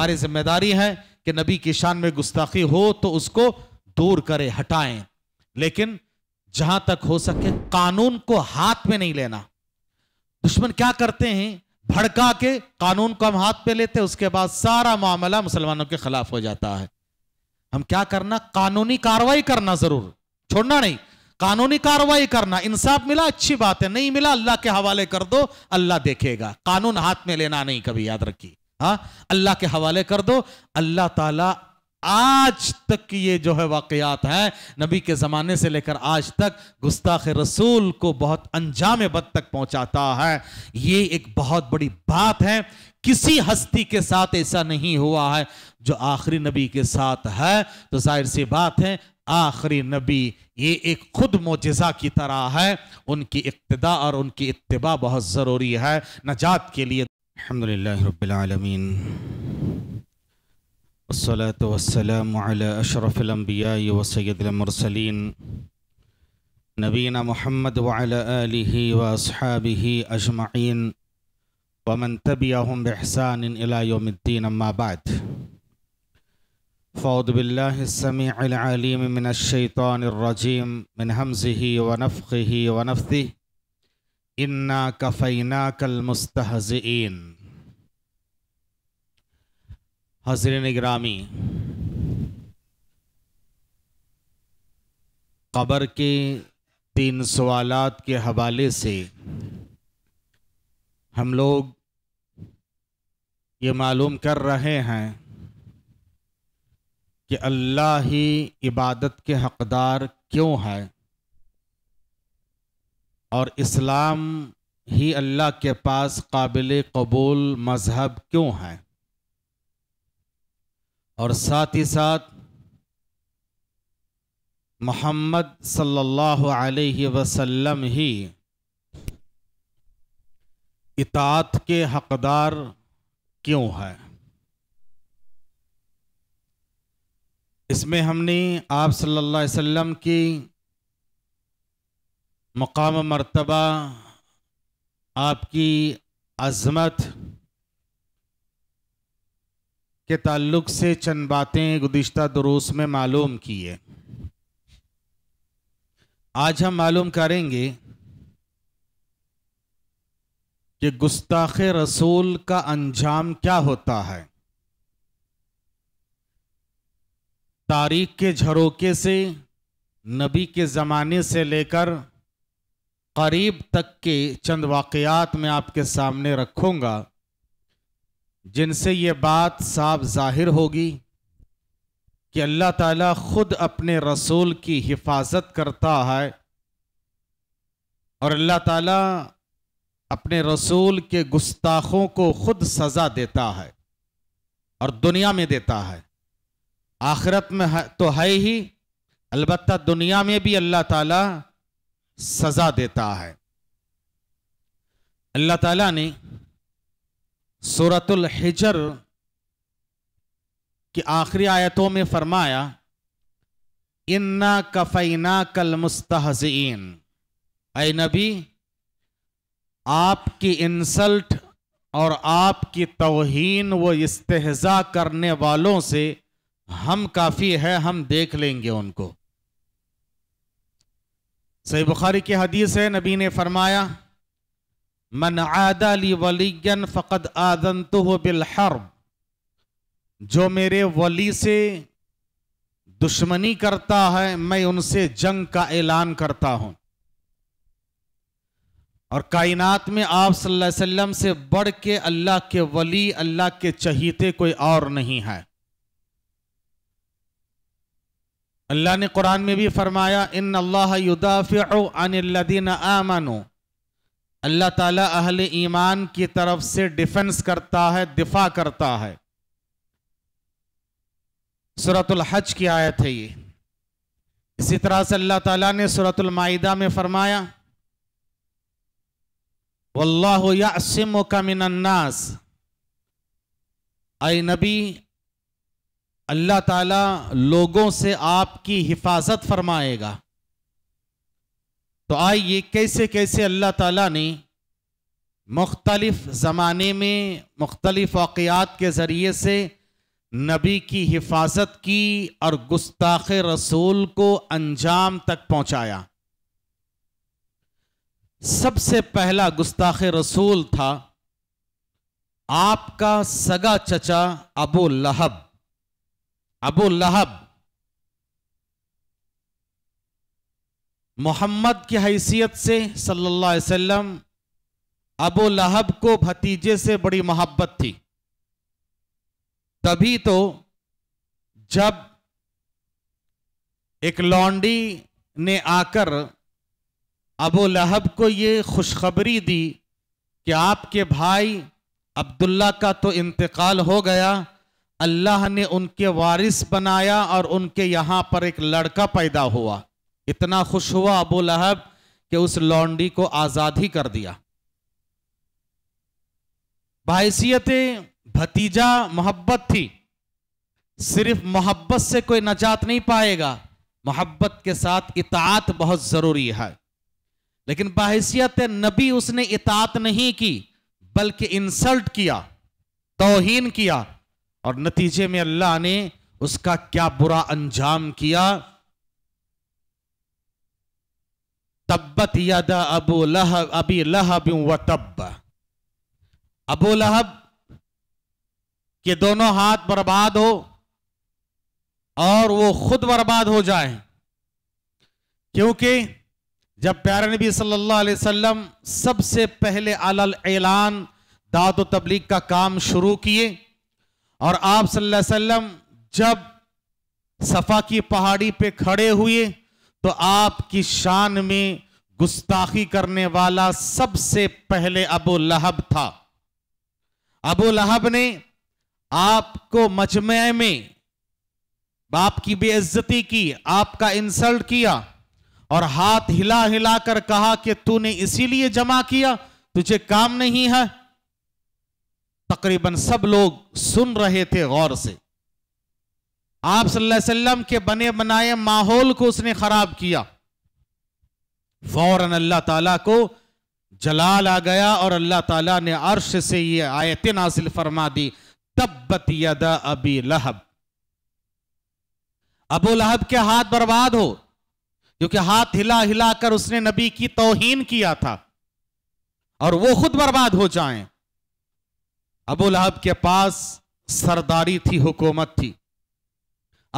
हमारी जिम्मेदारी है कि नबी की शान में गुस्ताखी हो तो उसको दूर करें हटाएं लेकिन जहां तक हो सके कानून को हाथ में नहीं लेना दुश्मन क्या करते हैं भड़का के कानून को हम हाथ पे लेते उसके बाद सारा मामला मुसलमानों के खिलाफ हो जाता है हम क्या करना कानूनी कार्रवाई करना जरूर छोड़ना नहीं कानूनी कार्रवाई करना इंसाफ मिला अच्छी बात है नहीं मिला अल्लाह के हवाले कर दो अल्लाह देखेगा कानून हाथ में लेना नहीं कभी याद रखिए हाँ अल्लाह के हवाले कर दो अल्लाह ताला आज तक की ये जो है वाकयात हैं नबी के ज़माने से लेकर आज तक गुस्ताख रसूल को बहुत अंजाम बद तक पहुंचाता है ये एक बहुत बड़ी बात है किसी हस्ती के साथ ऐसा नहीं हुआ है जो आखिरी नबी के साथ है तो जाहिर सी बात है आखिरी नबी ये एक खुद मोजा की तरह है उनकी इब्तदा और उनकी इतबा बहुत ज़रूरी है नजात के लिए الحمد لله رب العالمين والصلاة والسلام على أشرف الأنبياء وسيد المرسلين نبينا محمد وعلى آله وأصحابه أجمعين ومن تبعهم بإحسان إلى يوم الدين أما بعد فأعوذ بالله السميع العليم من الشيطان الرجيم من همزه ونفخه ونفثه इन्ना कफ़ैना कल मुस्तहज़ीन हजर ग्रामी कबर के तीन सवालत के हवाले से हम लोग ये मालूम कर रहे हैं कि अल्लाह ही इबादत के हकदार क्यों है और इस्लाम ही अल्लाह के पास काबिल कबूल मज़हब क्यों है और साथ ही साथ मोहम्मद सल्लल्लाहु अलैहि वसल्लम ही इतात के हकदार क्यों है इसमें हमने आप सल्लल्लाहु अलैहि वसल्लम की मकाम मरतबा आपकी अज़मत के ताल्लुक से चंद बातें गुज्त दरूस में मालूम की है आज हम मालूम करेंगे कि गुस्ताख रसूल का अंजाम क्या होता है तारीख के झरोके से नबी के ज़माने से लेकर करीब तक के चंद वाकयात मैं आपके सामने रखूँगा जिनसे ये बात साफ जाहिर होगी कि अल्लाह ताला ख़ुद अपने रसूल की हिफाजत करता है और अल्लाह ताला अपने रसूल के गुस्ताखों को ख़ुद सज़ा देता है और दुनिया में देता है आखिरत में है, तो है ही अलबत्ता दुनिया में भी अल्लाह ताला सजा देता है अल्लाह ताला ने सूरतुल हिजर की आखिरी आयतों में फरमाया इन्ना कफ़ैना कल मुस्तहजीन ऐ नबी आपकी इंसल्ट और आपकी तोहन व इस्तेजा करने वालों से हम काफ़ी है हम देख लेंगे उनको सही बुखारी की हदीस है नबी ने फरमाया मन आदली ली फ़कद आदन तो हो जो मेरे वली से दुश्मनी करता है मैं उनसे जंग का ऐलान करता हूं और कायनात में आप सल्लल्लाहु अलैहि वसल्लम से बढ़ के अल्लाह के वली अल्लाह के चहीते कोई और नहीं है अल्लाह ने कुरान में भी फरमाया इन अल्लाह अल्लाह ताला अहल ईमान की तरफ से डिफेंस करता है दिफा करता है सूरतुल हज की आयत है ये इसी तरह से अल्लाह ताला ने सूरतुल माइदा में फरमाया वल्लाह यासिम का मिनन्नास आई नबी अल्लाह ताला लोगों से आपकी हिफाजत फरमाएगा तो आइए कैसे कैसे अल्लाह ताला ने मुख्तलिफ ज़माने में मुख्तलिफ वाक़ात के ज़रिए से नबी की हिफाजत की और गुस्ताख रसूल को अंजाम तक पहुंचाया सबसे पहला गुस्ताख रसूल था आपका सगा चचा अबू लहब अबू लहब मोहम्मद की हैसियत से सल्लल्लाहु अलैहि वसल्लम अबू लहब को भतीजे से बड़ी मोहब्बत थी तभी तो जब एक लॉन्डी ने आकर अबू लहब को ये खुशखबरी दी कि आपके भाई अब्दुल्ला का तो इंतकाल हो गया अल्लाह ने उनके वारिस बनाया और उनके यहां पर एक लड़का पैदा हुआ इतना खुश हुआ अबू लहब कि उस लौंडी को आजाद ही कर दिया बाहसीत भतीजा मोहब्बत थी सिर्फ मोहब्बत से कोई नजात नहीं पाएगा मोहब्बत के साथ इतात बहुत ज़रूरी है लेकिन बाहसीत नबी उसने इतात नहीं की बल्कि इंसल्ट किया तोहन किया और नतीजे में अल्लाह ने उसका क्या बुरा अंजाम किया तब्बत यादा अबू लहब अबी लहब व तब अबू लहब के दोनों हाथ बर्बाद हो और वो खुद बर्बाद हो जाए क्योंकि जब प्यारे नबी सल्लल्लाहु अलैहि वसल्लम सबसे पहले आलल ऐलान दाद तबलीग का काम शुरू किए और आप सल्लल्लाहु अलैहि वसल्लम जब सफ़ा की पहाड़ी पे खड़े हुए तो आपकी शान में गुस्ताखी करने वाला सबसे पहले अबू लहब था अबू लहब ने आपको मजमे में बाप की बेइज्जती की आपका इंसल्ट किया और हाथ हिला हिला कर कहा कि तूने इसीलिए जमा किया तुझे काम नहीं है तकरीबन सब लोग सुन रहे थे गौर से आप सल्लल्लाहु अलैहि वसल्लम के बने बनाए माहौल को उसने खराब किया फौरन अल्लाह ताला को जलाल आ गया और अल्लाह ताला ने अर्श से ये आयत नासिल फरमा दी तब्बत यदा अबी लहब अबू लहब के हाथ बर्बाद हो क्योंकि हाथ हिला हिला कर उसने नबी की तोहीन किया था और वो खुद बर्बाद हो जाएं अबू लहब के पास सरदारी थी हुकूमत थी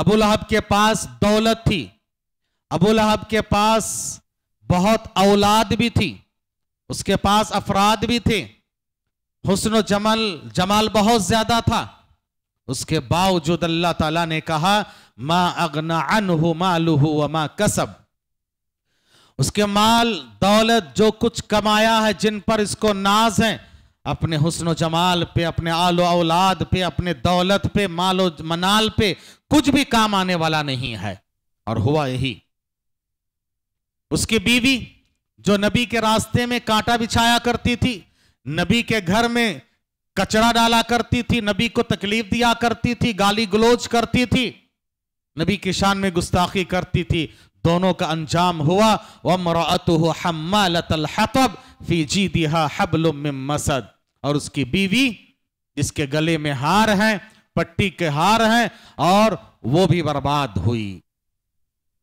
अबू लहब के पास दौलत थी अबू लहब के पास बहुत औलाद भी थी उसके पास अफराद भी थे हुसन जमल जमाल बहुत ज्यादा था उसके बावजूद अल्लाह ताला ने कहा मा अगना अनहु मालूहु व मा कसब उसके माल दौलत जो कुछ कमाया है जिन पर इसको नाज है अपने हुसन जमाल पे अपने आलो औलाद पे अपने दौलत पे मालो मनाल पे कुछ भी काम आने वाला नहीं है और हुआ यही उसकी बीवी जो नबी के रास्ते में कांटा बिछाया करती थी नबी के घर में कचरा डाला करती थी नबी को तकलीफ दिया करती थी गाली गलोज करती थी नबी की शान में गुस्ताखी करती थी दोनों का अंजाम हुआ वमरतु हतब फी जी दिहा हबल मसद और उसकी बीवी जिसके गले में हार हैं पट्टी के हार हैं और वो भी बर्बाद हुई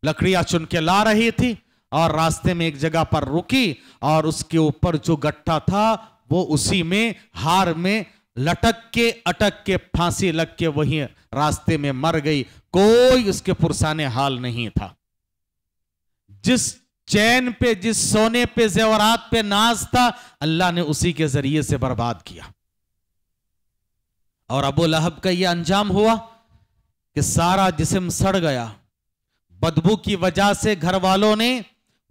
लकड़ियां चुन के ला रही थी और रास्ते में एक जगह पर रुकी और उसके ऊपर जो गट्ठा था वो उसी में हार में लटक के अटक के फांसी लग के वहीं रास्ते में मर गई कोई उसके पुरसाने हाल नहीं था जिस चैन पे जिस सोने पे जेवरात पे नाज था अल्लाह ने उसी के जरिए से बर्बाद किया और अबू लहब का यह अंजाम हुआ कि सारा जिसम सड़ गया बदबू की वजह से घर वालों ने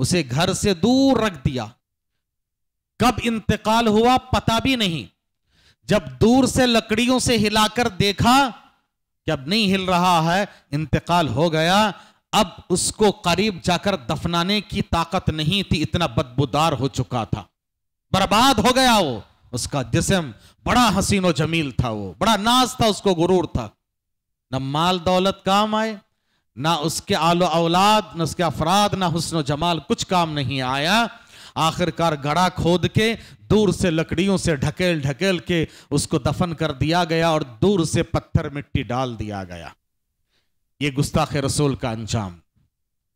उसे घर से दूर रख दिया कब इंतकाल हुआ पता भी नहीं जब दूर से लकड़ियों से हिलाकर देखा कि अब नहीं हिल रहा है इंतकाल हो गया अब उसको करीब जाकर दफनाने की ताकत नहीं थी इतना बदबूदार हो चुका था बर्बाद हो गया वो उसका जिसम बड़ा हसीन व जमील था वो बड़ा नाज था उसको गुरूर था न माल दौलत काम आए ना उसके आलो औलाद ना उसके अफराद ना हुसन जमाल कुछ काम नहीं आया आखिरकार गड़ा खोद के दूर से लकड़ियों से ढकेल ढकेल के उसको दफन कर दिया गया और दूर से पत्थर मिट्टी डाल दिया गया ये गुस्ताख रसूल का अंजाम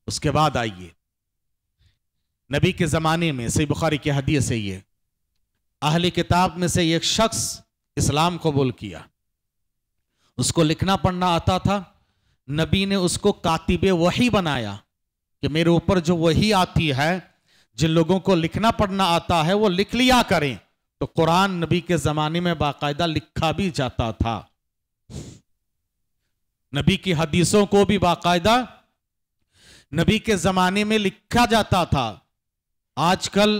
उसके बाद आइए नबी के ज़माने में सही बुखारी की हदीस है ये अहल किताब में से एक शख्स इस्लाम कबूल किया उसको लिखना पढ़ना आता था नबी ने उसको कातिब वही बनाया कि मेरे ऊपर जो वही आती है जिन लोगों को लिखना पढ़ना आता है वो लिख लिया करें तो कुरान नबी के ज़माने में बाकायदा लिखा भी जाता था नबी की हदीसों को भी बाकायदा नबी के ज़माने में लिखा जाता था आजकल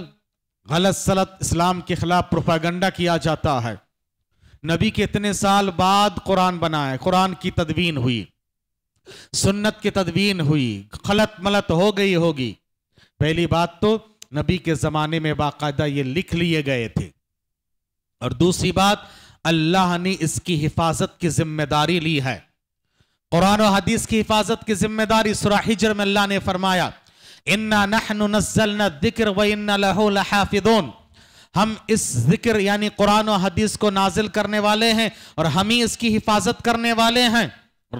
गलत सलत इस्लाम के खिलाफ प्रोपागंडा किया जाता है नबी के इतने साल बाद कुरान बनाए कुरान की तदवीन हुई सुन्नत की तदवीन हुई खलत मलत हो गई होगी पहली बात तो नबी के ज़माने में बाकायदा ये लिख लिए गए थे और दूसरी बात अल्लाह ने इसकी हिफाजत की जिम्मेदारी ली है कुरान और हदीस की हिफाजत की जिम्मेदारी सुराहिजर में अल्लाह ने फरमाया इन्ना नहनु नज़लना दिक्र व इन्ना लहु लहाफिदून हम इस जिक्र यानी कुरान और हदीस को नाजिल करने वाले हैं और हम ही इसकी हिफाजत करने वाले हैं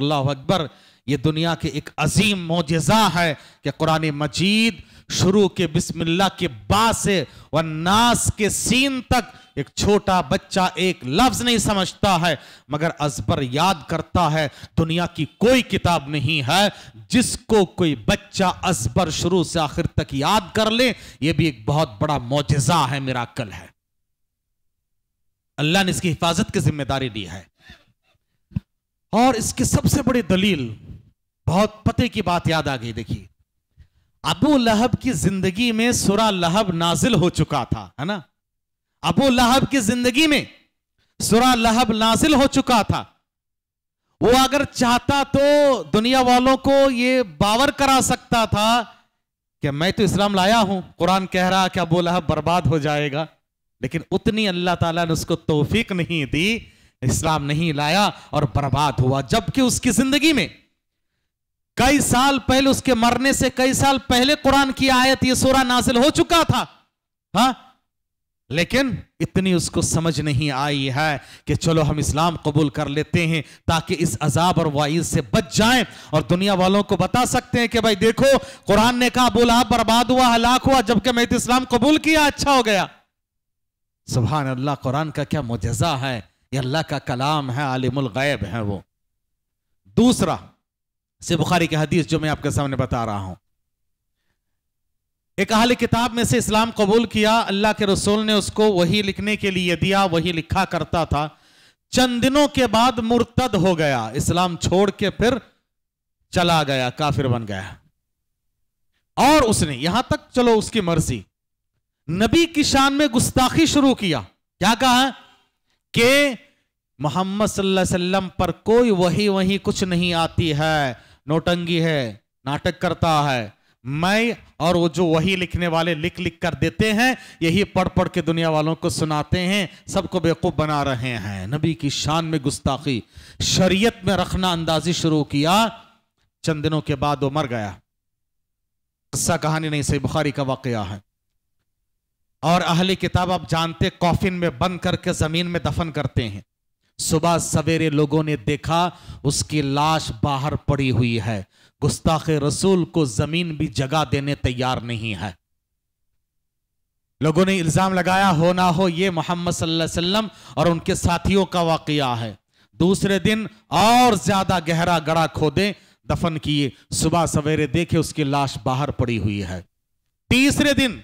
अल्लाह अकबर ये दुनिया के एक अजीम मोजा है कि कुरान मजीद शुरू के बिस्मिल्लाह के बाद से व नास के सीन तक एक छोटा बच्चा एक लफ्ज नहीं समझता है मगर अजबर याद करता है दुनिया की कोई किताब नहीं है जिसको कोई बच्चा अजबर शुरू से आखिर तक याद कर ले यह भी एक बहुत बड़ा मोजा है मेरा कल है अल्लाह ने इसकी हिफाजत की जिम्मेदारी दी है और इसकी सबसे बड़ी दलील बहुत पते की बात याद आ गई देखिए अबू लहब की जिंदगी में सुरा लहब नाजिल हो चुका था है ना अबू लहब की जिंदगी में सुरा लहब नाजिल हो चुका था वो अगर चाहता तो दुनिया वालों को ये बावर करा सकता था कि मैं तो इस्लाम लाया हूं कुरान कह रहा कि अबू लहब बर्बाद हो जाएगा लेकिन उतनी अल्लाह ताला ने उसको तोफीक नहीं दी इस्लाम नहीं लाया और बर्बाद हुआ जबकि उसकी जिंदगी में कई साल पहले उसके मरने से कई साल पहले कुरान की आयत ये सोरा नाजिल हो चुका था हा? लेकिन इतनी उसको समझ नहीं आई है कि चलो हम इस्लाम कबूल कर लेते हैं ताकि इस अजाब और वाइज से बच जाएं और दुनिया वालों को बता सकते हैं कि भाई देखो कुरान ने कहा बोला बर्बाद हुआ हलाक हुआ जबकि मैं तो इस्लाम कबूल किया अच्छा हो गया सुबह अल्लाह कुरान का क्या मुजजा है ये अल्लाह का कलाम है आलिमुल गैब है वो दूसरा से बुखारी की हदीस जो मैं आपके सामने बता रहा हूं एक अहली किताब में से इस्लाम कबूल किया अल्लाह के रसूल ने उसको वही लिखने के लिए दिया वही लिखा करता था चंद दिनों के बाद मुर्तद हो गया इस्लाम छोड़ के फिर चला गया काफिर बन गया और उसने यहां तक चलो उसकी मर्जी नबी की शान में गुस्ताखी शुरू किया क्या कहा कि मोहम्मद सल्लल्लाहु अलैहि वसल्लम पर कोई वही वही कुछ नहीं आती है नोटंगी है नाटक करता है मैं और वो जो वही लिखने वाले लिख लिख कर देते हैं यही पढ़ पढ़ के दुनिया वालों को सुनाते हैं सबको बेवकूफ़ बना रहे हैं नबी की शान में गुस्ताखी शरीयत में रखना अंदाजी शुरू किया चंद दिनों के बाद वो मर गया कस्सा कहानी नहीं सही बुखारी का वाक्य है और अहली किताब आप जानते कॉफिन में बंद करके ज़मीन में दफन करते हैं सुबह सवेरे लोगों ने देखा उसकी लाश बाहर पड़ी हुई है गुस्ताख रसूल को जमीन भी जगह देने तैयार नहीं है लोगों ने इल्ज़ाम लगाया हो ना हो ये मोहम्मद सल्लल्लाहु अलैहि वसल्लम और उनके साथियों का वाकया है दूसरे दिन और ज़्यादा गहरा गड़ा खोदे दफन किए सुबह सवेरे देखे उसकी लाश बाहर पड़ी हुई है तीसरे दिन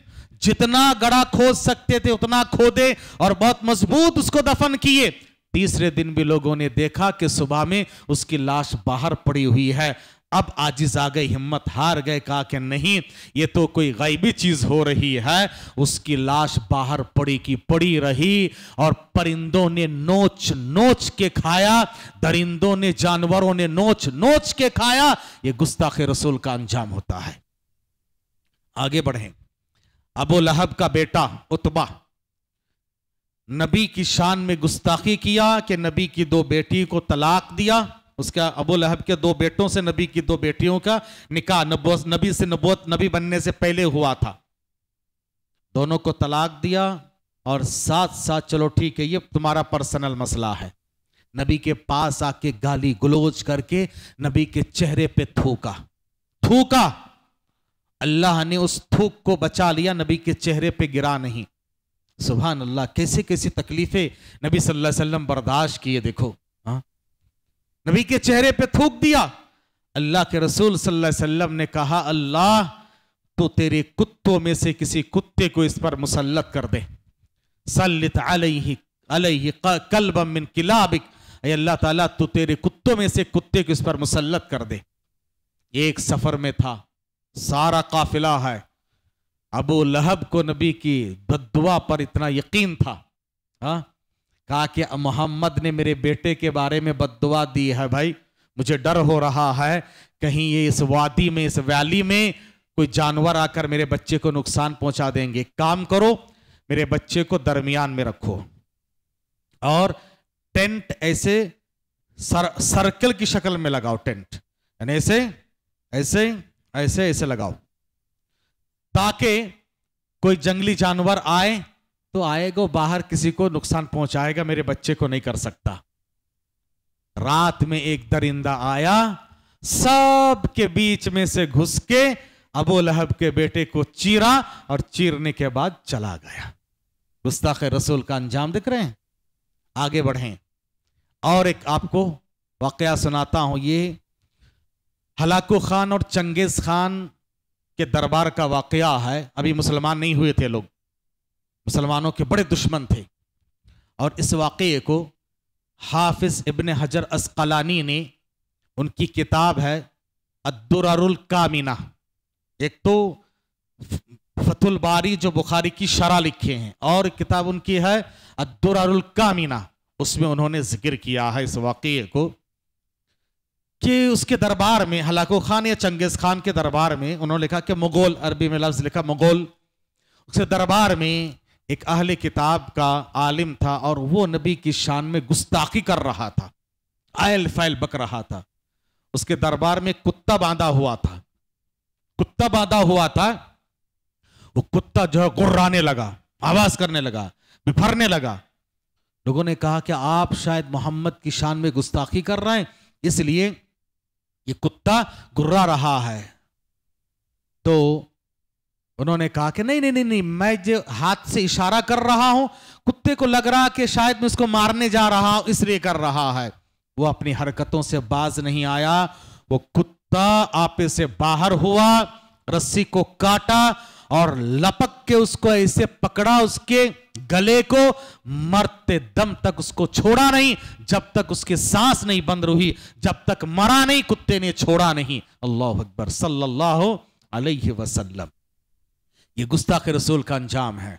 जितना गड़ा खोद सकते थे उतना खोदे और बहुत मजबूत उसको दफन किए तीसरे दिन भी लोगों ने देखा कि सुबह में उसकी लाश बाहर पड़ी हुई है अब आजिज आ गए हिम्मत हार गए कहा कि नहीं ये तो कोई गैबी चीज हो रही है उसकी लाश बाहर पड़ी की पड़ी रही और परिंदों ने नोच नोच के खाया दरिंदों ने जानवरों ने नोच नोच के खाया ये गुस्ताखे रसूल का अंजाम होता है आगे बढ़े अबू लहब का बेटा उतबा नबी की शान में गुस्ताखी किया कि नबी की दो बेटी को तलाक दिया उसका अबू लहब के दो बेटों से नबी की दो बेटियों का निकाह नबी से नबोत नबी बनने से पहले हुआ था दोनों को तलाक दिया और साथ साथ चलो ठीक है ये तुम्हारा पर्सनल मसला है नबी के पास आके गाली गलोज करके नबी के चेहरे पे थूका थूका अल्लाह ने उस थूक को बचा लिया नबी के चेहरे पे गिरा नहीं सुबह अल्लाह कैसे कैसी तकलीफें नबी सल्लल्लाहु अलैहि वसल्लम बर्दाश्त किए देखो हाँ नबी के चेहरे पे थूक दिया अल्लाह के रसूल सल्लल्लाहु अलैहि वसल्लम ने कहा अल्लाह तो तेरे कुत्तों में से किसी कुत्ते को इस पर मुसलत कर दे सलित अलैहि किलाबिक अल्लाह तला तो तेरे कुत्तों में से कुत्ते को इस पर मुसलत कर दे एक सफर में था सारा काफिला है अबू लहब को नबी की बदुआ पर इतना यकीन था हा? कहा कि मोहम्मद ने मेरे बेटे के बारे में बदुआ दी है भाई मुझे डर हो रहा है कहीं ये इस वादी में इस वैली में कोई जानवर आकर मेरे बच्चे को नुकसान पहुंचा देंगे काम करो मेरे बच्चे को दरमियान में रखो और टेंट ऐसे सर, सर्कल की शक्ल में लगाओ टेंट यानी ऐसे ऐसे ऐसे ऐसे लगाओ ताकि कोई जंगली जानवर आए तो आएगा बाहर किसी को नुकसान पहुंचाएगा मेरे बच्चे को नहीं कर सकता रात में एक दरिंदा आया सब के बीच में से घुस के अबू लहब के बेटे को चीरा और चीरने के बाद चला गया गुस्ताखे रसूल का अंजाम दिख रहे हैं आगे बढ़ें और एक आपको वाकया सुनाता हूं ये हलाकू खान और चंगेज खान के दरबार का वाक़ है अभी मुसलमान नहीं हुए थे लोग मुसलमानों के बड़े दुश्मन थे और इस वाक़े को हाफिज़ इबन हजर असकलानी ने उनकी किताब है अद्दुररुल कामिना एक तो फतुल बारी जो बुखारी की शरा लिखे हैं और किताब उनकी है अद्दुररुल कामिना उसमें उन्होंने जिक्र किया है इस वाक़े को कि उसके दरबार में हलाको खान या चंगेज खान के दरबार में उन्होंने लिखा कि मुगोल अरबी में लफ्ज़ लिखा मुगोल उसके दरबार में एक अहले किताब का आलिम था और वो नबी की शान में गुस्ताखी कर रहा था आयल फैल बक रहा था उसके दरबार में कुत्ता बांधा हुआ था कुत्ता बांधा हुआ था वो कुत्ता जो है गुर्राने लगा आवाज करने लगा बिफरने लगा लोगों ने कहा कि आप शायद मोहम्मद की शान में गुस्ताखी कर रहे हैं इसलिए ये कुत्ता गुर्रा रहा है तो उन्होंने कहा कि नहीं नहीं नहीं नहीं मैं जो हाथ से इशारा कर रहा हूं कुत्ते को लग रहा कि शायद मैं उसको मारने जा रहा हूं इसलिए कर रहा है वो अपनी हरकतों से बाज नहीं आया वो कुत्ता आपे से बाहर हुआ रस्सी को काटा और लपक के उसको ऐसे पकड़ा उसके गले को मरते दम तक उसको छोड़ा नहीं जब तक उसकी सांस नहीं बंद रही जब तक मरा नहीं कुत्ते ने छोड़ा नहीं अल्लाह अकबर सल्लल्लाहु अलैहि वसल्लम ये गुस्ताखे रसूल का अंजाम है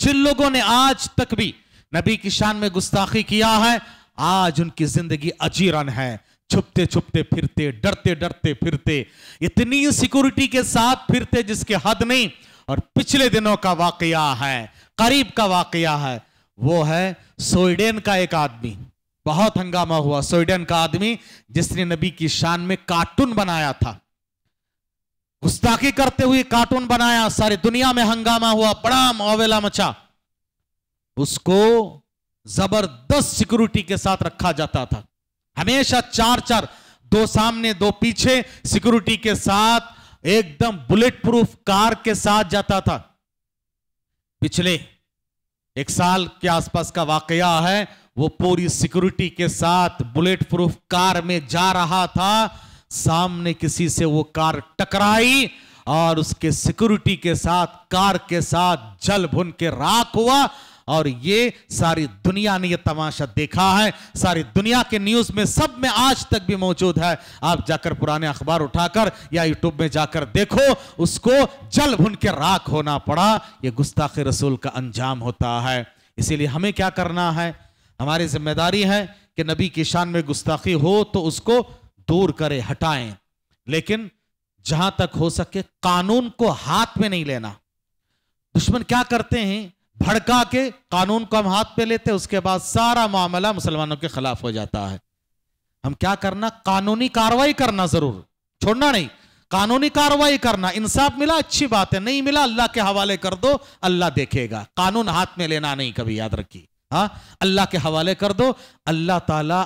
जिन लोगों ने आज तक भी नबी की शान में गुस्ताखी किया है आज उनकी जिंदगी अजीरन है छुपते छुपते फिरते डरते डरते फिरते इतनी सिक्योरिटी के साथ फिरते जिसके हद नहीं और पिछले दिनों का वाकया है करीब का वाकया है वो है स्वीडन का एक आदमी बहुत हंगामा हुआ स्वीडन का आदमी जिसने नबी की शान में कार्टून बनाया था गुस्ताखी करते हुए कार्टून बनाया सारी दुनिया में हंगामा हुआ बड़ा मोवेला मचा उसको जबरदस्त सिक्योरिटी के साथ रखा जाता था हमेशा चार चार दो सामने दो पीछे सिक्योरिटी के साथ एकदम बुलेट प्रूफ कार के साथ जाता था पिछले एक साल के आसपास का वाकया है वो पूरी सिक्योरिटी के साथ बुलेट प्रूफ कार में जा रहा था सामने किसी से वो कार टकराई और उसके सिक्योरिटी के साथ कार के साथ जल भुन के राख हुआ और ये सारी दुनिया ने ये तमाशा देखा है सारी दुनिया के न्यूज में सब में आज तक भी मौजूद है आप जाकर पुराने अखबार उठाकर या यूट्यूब में जाकर देखो उसको जल भुन के राख होना पड़ा ये गुस्ताखे रसूल का अंजाम होता है इसीलिए हमें क्या करना है हमारी जिम्मेदारी है कि नबी की शान में गुस्ताखी हो तो उसको दूर करें हटाएं लेकिन जहां तक हो सके कानून को हाथ में नहीं लेना दुश्मन क्या करते हैं भड़का के कानून को हम हाथ पे लेते उसके बाद सारा मामला मुसलमानों के खिलाफ हो जाता है हम क्या करना कानूनी कार्रवाई करना जरूर छोड़ना नहीं कानूनी कार्रवाई करना इंसाफ मिला अच्छी बात है नहीं मिला अल्लाह के हवाले कर दो अल्लाह देखेगा कानून हाथ में लेना नहीं कभी याद रखिए हाँ अल्लाह के हवाले कर दो अल्लाह ताला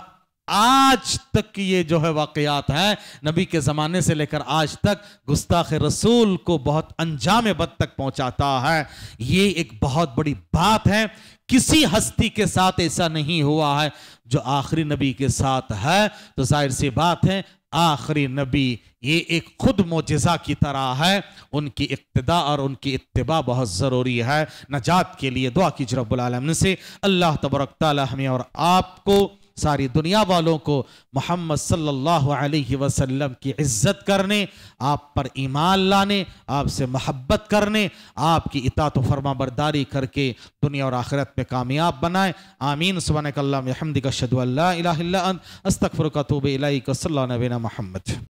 आज तक ये जो है वाकयात हैं नबी के ज़माने से लेकर आज तक गुस्ताख रसूल को बहुत अंजाम बद तक पहुंचाता है ये एक बहुत बड़ी बात है किसी हस्ती के साथ ऐसा नहीं हुआ है जो आखिरी नबी के साथ है तो जाहिर सी बात है आखिरी नबी ये एक खुद मोजा की तरह है उनकी इब्तदा और उनकी इतबा बहुत ज़रूरी है नजात के लिए दुआ की जरबुल से अल्लाह तबरक हमें और आपको सारी दुनिया वालों को मोहम्मद सल्लल्लाहु अलैहि वसल्लम की इज्जत करने आप पर ईमान लाने आपसे मोहब्बत करने आपकी इतात फरमा बरदारी करके दुनिया और आखिरत में कामयाब बनाए आमीन सुबह कल्लाम हमदी का शदल अस्तफ़र कतूब सल्ला नबीना महमद